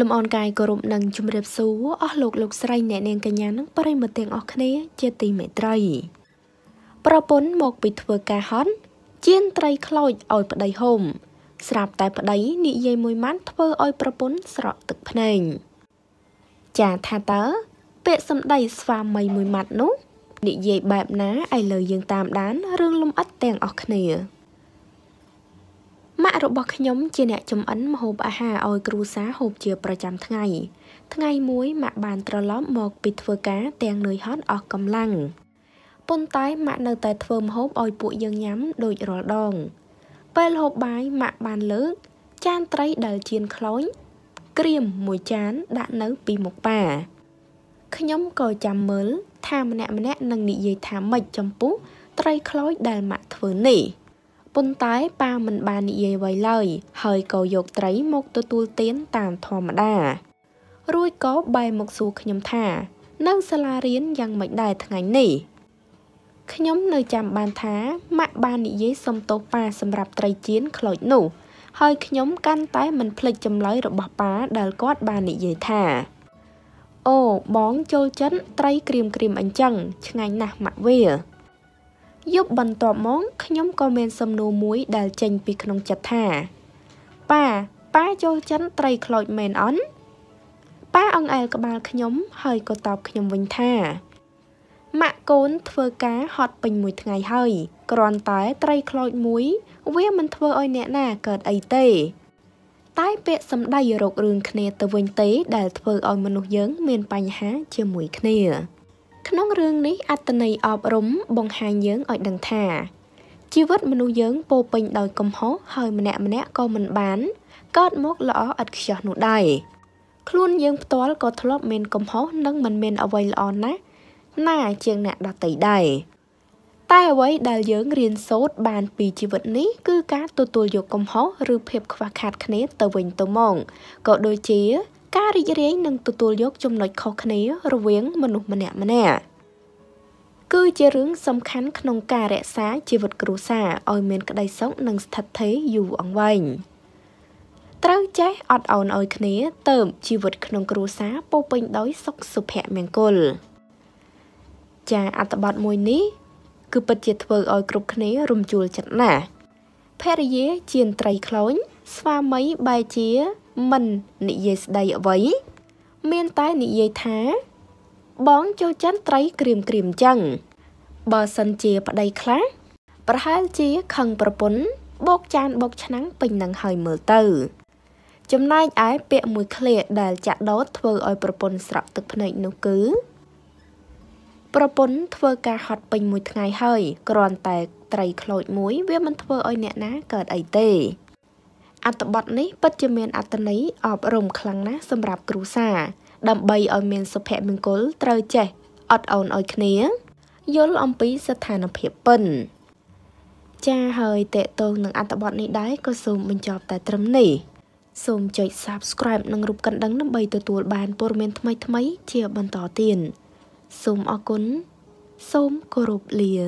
លំអរកាយគោរពនិងជម្រាបសួរអស់លោកលោកស្រីអ្នកនាងកញ្ញានិងប្រិមត្តទាំងអស់គ្នា ជាទីមេត្រី ប្រពន្ធមកពីធ្វើការហន់ជៀនត្រីខ្លោចឲ្យប្តីហូមស្រាប់តែប្តីនិយាយមួយម៉ាត់ធ្វើឲ្យប្រពន្ធស្រក់ទឹកភ្នែកចាថាតើពាក្យសម្ដីស្វាមីមួយម៉ាត់នោះនិយាយបែបណាឥឡូវយើងតាមដានរឿងលំអិតទាំងអស់គ្នាម៉ាក់របស់ខ្ញុំជាអ្នកចំអិនម្ហូបអាហារឲ្យគ្រួសារហូបជាប្រចាំថ្ងៃ ថ្ងៃមួយម៉ាក់បានត្រឡប់មកពីធ្វើការទាំងនឿយហត់អស់កម្លាំងប៉ុន្តែម៉ាក់នៅតែធ្វើម្ហូបឲ្យពួកយើងញ៉ាំដូចរាល់ដងពេលហូបបាយម៉ាក់បានលើកចានត្រីដែលចៀនខ្លោញក្រៀមមួយចានដាក់នៅពីមុខប៉ាខ្ញុំក៏ចាំមើលថាម្នាក់ម្នាក់នឹងនិយាយថាម៉េចចំពោះត្រីខ្លោចដែលម៉ាក់ធ្វើនេះ។ប៉ុន្តែប៉ាមិនបាននិយាយអ្វីឡើយហើយក៏យកត្រីមកទទួលទានតាមធម្មតា រួចក៏បែរមកសួរខ្ញុំថានៅសាលារៀនយ៉ាងម៉េចដែរថ្ងៃនេះខ្ញុំនៅចាំបានថាម៉ាក់បាននិយាយសុំទោសប៉ាសម្រាប់ត្រីចៀនខ្លោចនោះហើយខ្ញុំកាន់តែមិនភ្លេចចម្លើយរបស់ប៉ាដែលគាត់បាននិយាយថាអូបងចូលចិត្តត្រីក្រៀមក្រៀមអញ្ចឹងឆ្ងាញ់ណាស់ម៉ាក់វាយប់បន្ទាប់មកខ្ញុំក៏មានសំណួរមួយដែលចេញពីក្នុងចិត្តថាប៉ាប៉ាចូលចិនត្រីខ្លោចមែនអន់ប៉ាអង្អែលក្បាលខ្ញុំ ហើយក៏តបខ្ញុំវិញថាម៉ាក់កូនធ្វើការហត់ពេញមួយថ្ងៃហើយគ្រាន់តែត្រីខ្លោចមួយ វាមិនធ្វើឲ្យអ្នកណាកើតអីទេតែពាក្យសម្ដីរោគរឿងគ្នាទៅវិញទេដែលធ្វើឲ្យមនុស្សយើងមានបញ្ហាជាមួយគ្នាក្នុងរឿងនេះអត្តន័យអប់រំបង្ហាញយើងឲ្យដឹងថាជីវិតមនុស្សយើងពោពេញដោយកំហុសហើយម្នាក់ម្នាក់ក៏មិនបានកើតមកល្អឥតខ្ចោះនោះដែរខ្លួនយើងផ្ទាល់ក៏ធ្លាប់មានកំហុសនិងមិនមាន អ្វីល្អណាស់ណាជាងអ្នកដទៃដែរតែអ្វីដែលយើងរៀនសូត្របានពីជីវិតនេះគឺ ការទទួលយកកំហុសឬភាពខ្វះខាតគ្នាទៅវិញទៅមកក៏ដូចជាការរីករាយនិងទទួលយកចំណុចខុសគ្នារវាងមនុស្សម្នាក់ម្នាក់គឺជារឿងសំខាន់ក្នុងការរក្សាជីវិតគ្រួសារឲ្យមានក្តីសុខនិងស្ថិតស្ថេរយូរអង្វែងត្រូវចេះអត់ឱនឲ្យគ្នា ទៅជីវិតក្នុងគ្រួសារពោពេញដោយសុខសុភមង្គលចាអត្ថបទមួយនេះ គឺពិតជាធ្វើឲ្យគ្រប់គ្នារំជួលចិត្តណាស់ភរិយា ជាត្រីខ្លោញស្វាមីបែជាមិននិយាយស្ដីអ្វី មានតែនិយាយថា បងចូលចិត្តត្រីក្រៀមក្រៀមចឹង បើសិនជាប្តីខ្លះប្រហែលជាខឹងប្រពន្ធបោកចានបោកឆ្នាំងពេញនឹងហើយមើលទៅ ចំណែកឯពាក្យមួយឃ្លាដែលចាក់ដោតធ្វើឲ្យប្រពន្ធស្រក់ទឹកភ្នែកនោះគឺ ប្រពន្ធធ្វើការហត់ពេញមួយថ្ងៃហើយគ្រាន់តែត្រីខ្លោចមួយវាមិនធ្វើឲ្យអ្នកណាកើតអីទេអត្ថបទនេះពិតជាមានអត្ថន័យអប់រំខ្លាំងណាស់សម្រាប់គ្រួសារដើម្បីឲ្យមានសុភមង្គលត្រូវចេះអត់អូនឲ្យគ្នាយល់អំពីស្ថានភាពពិន ចាហើយតេតងនឹងអត្ថបទនេះដែរក៏សូមបញ្ចប់តែត្រឹមនេះ សូមចុច Subscribe និងរូបកណ្ដឹងដើម្បីទទួលបានព័ត៌មានថ្មីៗជាបន្តទៀតសូមអរគុណសូមគោរពលា